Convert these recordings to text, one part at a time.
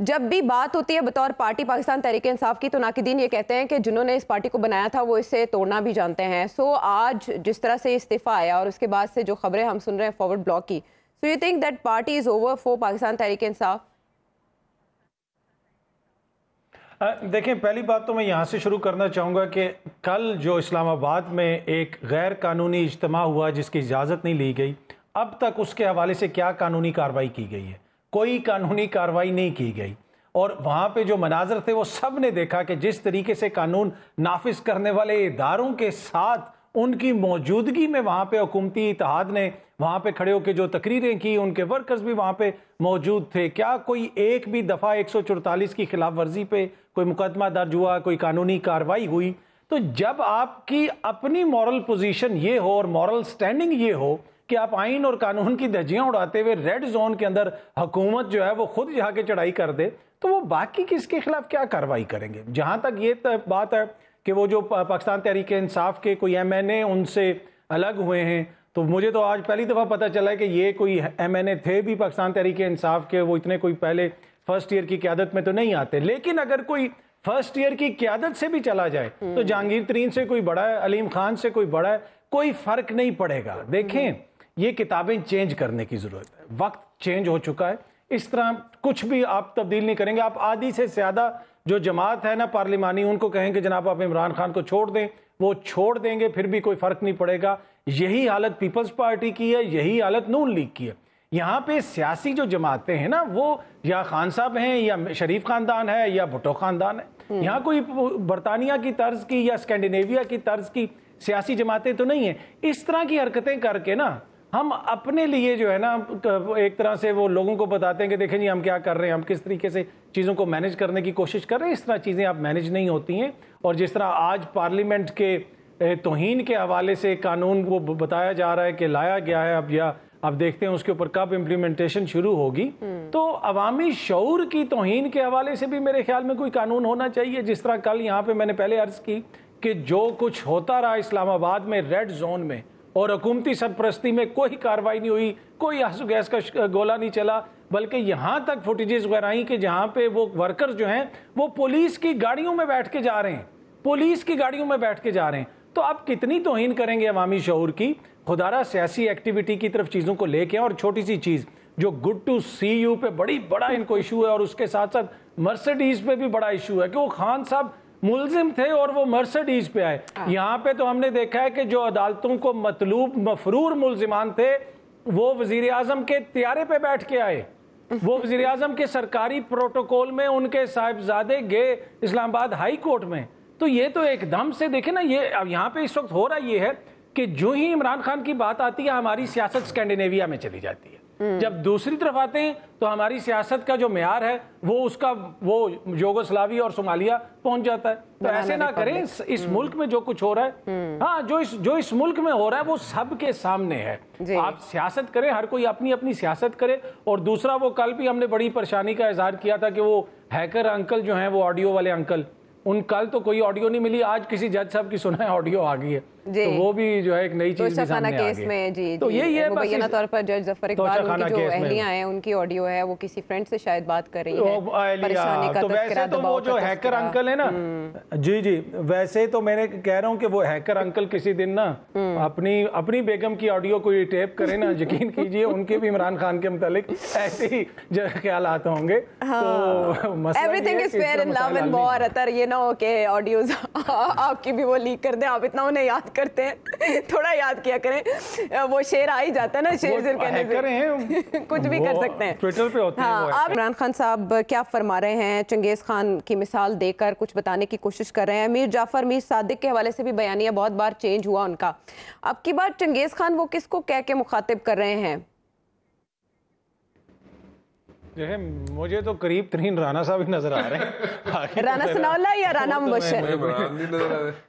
जब भी बात होती है बतौर पार्टी पाकिस्तान तहरीक इंसाफ की तो नाकिदीन ये कहते हैं कि जिन्होंने इस पार्टी को बनाया था वो इसे तोड़ना भी जानते हैं सो so, आज जिस तरह से इस्तीफ़ा आया और उसके बाद से जो खबरें हम सुन रहे हैं फॉरवर्ड ब्लॉक की so you think that party is over for Pakistan Tehreek Insaf देखें पहली बात तो मैं यहाँ से शुरू करना चाहूँगा कि कल जो इस्लामाबाद में एक गैर कानूनी इज्तम हुआ जिसकी इजाज़त नहीं ली गई अब तक उसके हवाले से क्या कानूनी कार्रवाई की गई है कोई कानूनी कार्रवाई नहीं की गई और वहाँ पे जो मनाजर थे वो सब ने देखा कि जिस तरीके से कानून नाफिज करने वाले इदारों के साथ उनकी मौजूदगी में वहाँ पे हुकूमती इतिहाद ने वहाँ पे खड़े होकर जो तकरीरें की उनके वर्कर्स भी वहाँ पे मौजूद थे क्या कोई एक भी दफ़ा एक सौ चौतालीस की खिलाफ वर्जी पे कोई मुकदमा दर्ज हुआ कोई कानूनी कार्रवाई हुई तो जब आपकी अपनी मॉरल पोजीशन ये हो और मॉरल स्टैंडिंग ये हो कि आप आइन और कानून की धज्जियां उड़ाते हुए रेड जोन के अंदर हुकूमत जो है वो खुद जाके चढ़ाई कर दे तो वो बाकी किसके खिलाफ क्या कार्रवाई करेंगे जहाँ तक ये बात है कि वो जो पाकिस्तान तहरीक इंसाफ के कोई एम एन ए उनसे अलग हुए हैं तो मुझे तो आज पहली दफ़ा पता चला है कि ये कोई एम एन ए थे भी पाकिस्तान तहरीक इंसाफ के वो इतने कोई पहले फर्स्ट ईयर की क्यादत में तो नहीं आते लेकिन अगर कोई फर्स्ट ईयर की क्यादत से भी चला जाए तो हम्म। जहांगीर तरीन से कोई बड़ा है अलीम खान से कोई बड़ा है कोई फर्क नहीं पड़ेगा देखें ये किताबें चेंज करने की ज़रूरत है वक्त चेंज हो चुका है इस तरह कुछ भी आप तब्दील नहीं करेंगे आप आधी से ज़्यादा जो जमात है ना पार्लिमानी उनको कहेंगे जनाब आप इमरान खान को छोड़ दें वो छोड़ देंगे फिर भी कोई फ़र्क नहीं पड़ेगा यही हालत पीपल्स पार्टी की है यही हालत नून लीग की है यहाँ पे सियासी जो जमातें हैं ना वो या खान साहब हैं या शरीफ खानदान है या भुटो खानदान है हम्म। यहाँ कोई बरतानिया की तर्ज की या स्कैंडिनेविया की तर्ज की सियासी जमातें तो नहीं हैं इस तरह की हरकतें करके ना हम अपने लिए जो है ना एक तरह से वो लोगों को बताते हैं कि देखें जी हम क्या कर रहे हैं हम किस तरीके से चीज़ों को मैनेज करने की कोशिश कर रहे हैं इस तरह चीज़ें आप मैनेज नहीं होती हैं और जिस तरह आज पार्लियामेंट के तोहन के हवाले से कानून वो बताया जा रहा है कि लाया गया है अब या अब देखते हैं उसके ऊपर कब इम्प्लीमेंटेशन शुरू होगी हम्म। तो अवामी शौर की तोहन के हवाले से भी मेरे ख्याल में कोई कानून होना चाहिए जिस तरह कल यहाँ पर मैंने पहले अर्ज की कि जो कुछ होता रहा इस्लामाबाद में रेड जोन में और हुकूमती सरप्रस्ती में कोई कार्रवाई नहीं हुई कोई आंसू गैस का गोला नहीं चला बल्कि यहाँ तक फुटेजेस वगैरह आई कि जहाँ पे वो वर्कर्स जो हैं वो पुलिस की गाड़ियों में बैठ के जा रहे हैं पुलिस की गाड़ियों में बैठ के जा रहे हैं तो आप कितनी तोहन करेंगे अवामी शहूर की खुदारा सियासी एक्टिविटी की तरफ चीज़ों को लेके और छोटी सी चीज़ जो गुड टू सी यू पे बड़ी बड़ा इनको इशू है और उसके साथ साथ मर्सिडीज़ पे भी बड़ा इशू है कि वो खान साहब मुलजिम थे और वो मर्सडीज पे आए हाँ। यहाँ पे तो हमने देखा है कि जो अदालतों को मतलूब मफरूर मुलजिमान थे वो वजीर अजम के त्यारे पे बैठ के आए वो वजीर अजम के सरकारी प्रोटोकॉल में उनके साहिबजादे गए इस्लामाबाद हाई कोर्ट में तो ये तो एकदम से देखे ना ये अब यहाँ पे इस वक्त हो रहा ये है कि जो ही इमरान खान की बात आती है हमारी सियासत स्कैंडिनेविया में चली जाती है हम्म। जब दूसरी तरफ आते हैं तो हमारी सियासत का जो मैार है वो उसका वो योगोस्लावी और सोमालिया पहुंच जाता है तो ऐसे ना करें इस हम्म। मुल्क में जो कुछ हो रहा है हम्म। हाँ जो इस जो इस मुल्क में हो रहा है वो सब के सामने है आप सियासत करें हर कोई अपनी अपनी सियासत करे और दूसरा वो कल भी हमने बड़ी परेशानी का इजहार किया था कि वो हैकर अंकल जो है वो ऑडियो वाले अंकल उन कल तो कोई ऑडियो नहीं मिली आज किसी जज साहब की सुना है ऑडियो आ गई है तो वो भी जो है एक नई चीज सामने केस में जी तो यही है मुबैना तौर पर जज जफर इकबाल उनकी जो अहलियां हैं उनकी ऑडियो है वो किसी फ्रेंड से शायद बात कर रही है तो परेशानी का तो वैसे तो वो जो हैकर अंकल है ना हम्म। जी जी वैसे तो मैंने कह रहा हूँ कि वो हैकर अंकल किसी दिन ना हम्म। अपनी अपनी बेगम की ऑडियो को टेप करे ना यकीन कीजिए उनके भी इमरान खान के मुतालिक ऐसे ही ख्याल आते होंगे everything is fair in love and war अतर ये ना हो के ऑडियोज आपकी भी वो लीक कर दे आप इतना उन्हें याद करते हैं थोड़ा याद किया करें वो शेर आ ही जाता है ना शेर शेर कहने से कुछ भी कर सकते हैं ट्विटर पे होते हाँ, हैं आप इमरान खान साहब क्या फरमा रहे हैं चंगेज़ खान की मिसाल देकर कुछ बताने की कोशिश कर रहे हैं मीर जाफर मीर सादिक के हवाले से भी बयानिया बहुत बार चेंज हुआ उनका अब की बार चंगेज़ खान वो किसको कह के मुखातिब कर रहे हैं देखे मुझे तो करीब तरीन राना साहब ही नजर आ रहे हैं तो राना सनौला या राना तो मुबशर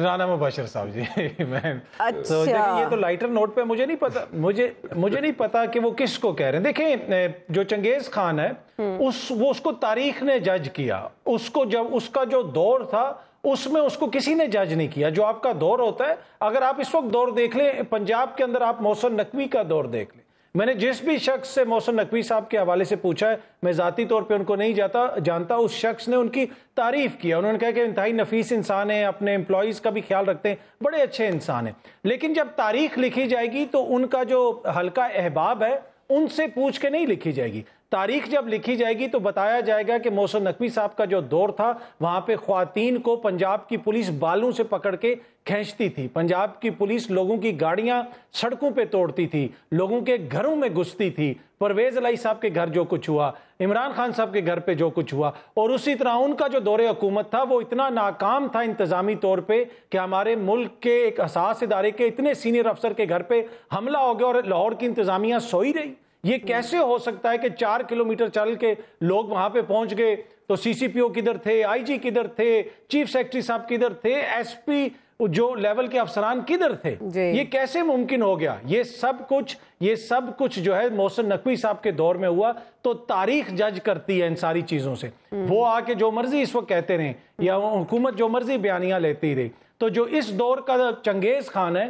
राना मुबाशर साहब जी मैं तो अच्छा। तो ये तो लाइटर नोट पे मुझे नहीं पता मुझे मुझे नहीं पता कि वो किसको कह रहे हैं देखें जो चंगेज खान है हम्म। उस वो उसको तारीख ने जज किया उसको जब उसका जो दौर था उसमें उसको किसी ने जज नहीं किया जो आपका दौर होता है अगर आप इस वक्त दौर देख लें पंजाब के अंदर आप मौसम नकवी का दौर देख लें मैंने जिस भी शख्स से मोहसन नकवी साहब के हवाले से पूछा है मैं ज़ाती तौर पे उनको नहीं जाता जानता उस शख्स ने उनकी तारीफ़ किया उन्होंने कहा कि इंतहाई नफीस इंसान है अपने एम्प्लॉज का भी ख्याल रखते हैं बड़े अच्छे इंसान हैं लेकिन जब तारीख लिखी जाएगी तो उनका जो हल्का अहबाब है उनसे पूछ के नहीं लिखी जाएगी तारीख जब लिखी जाएगी तो बताया जाएगा कि मोहसिन नकवी साहब का जो दौर था वहाँ पे खुवान को पंजाब की पुलिस बालों से पकड़ के खींचती थी पंजाब की पुलिस लोगों की गाड़ियाँ सड़कों पे तोड़ती थी लोगों के घरों में घुसती थी परवेज अलाई साहब के घर जो कुछ हुआ इमरान खान साहब के घर पे जो कुछ हुआ और उसी तरह उनका जो दौरे हुकूमत था वो इतना नाकाम था इंतजामी तौर पे कि हमारे मुल्क के एक असास इदारे के इतने सीनियर अफसर के घर पे हमला हो गया और लाहौर की इंतजामिया सोई रही ये कैसे हो सकता है कि चार किलोमीटर चल के लोग वहां पे पहुंच गए तो सीसीपीओ किधर थे आईजी किधर थे चीफ सेक्रेटरी साहब किधर थे एसपी जो लेवल के अफसरान किधर थे ये कैसे मुमकिन हो गया ये सब कुछ ये सब कुछ जो है मोहसन नकवी साहब के दौर में हुआ तो तारीख जज करती है इन सारी चीजों से हम्म। वो आके जो मर्जी इस वक्त कहते रहे या हुकूमत जो मर्जी बयानियां लेती रही तो जो इस दौर का चंगेज खान है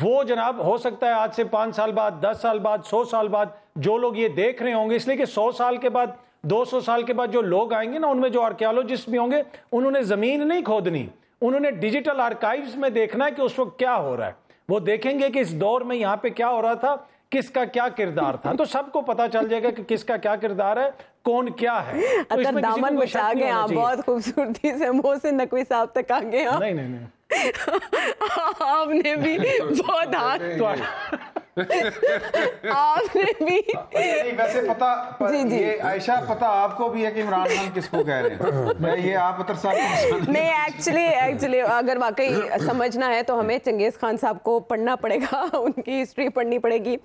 वो जनाब हो सकता है आज से पांच साल बाद दस साल बाद सौ साल बाद जो लोग ये देख रहे होंगे इसलिए कि सौ साल के बाद दो सौ साल के बाद जो लोग आएंगे ना उनमें जो आर्कियोलॉजिस्ट भी होंगे उन्होंने ज़मीन नहीं खोदनी उन्होंने डिजिटल आर्काइव्स में देखना है कि उस वक्त क्या हो रहा है वो देखेंगे कि इस दौर में यहाँ पे क्या हो रहा था किसका क्या किरदार था तो सबको पता चल जाएगा कि किसका क्या किरदार है कौन क्या है तो दामन बचा गए बहुत खूबसूरती से मोहसिन नकवी साहब तक आ गए नहीं नहीं नहीं आपने भी तो बहुत तो हाथ आपने भी वैसे पता जी जी आयशा पता आपको भी है कि इमरान खान किसको कह रहे हैं ये आप अतर साहब नहीं एक्चुअली एक्चुअली अगर वाकई समझना है तो हमें चंगेज खान साहब को पढ़ना पड़ेगा उनकी हिस्ट्री पढ़नी पड़ेगी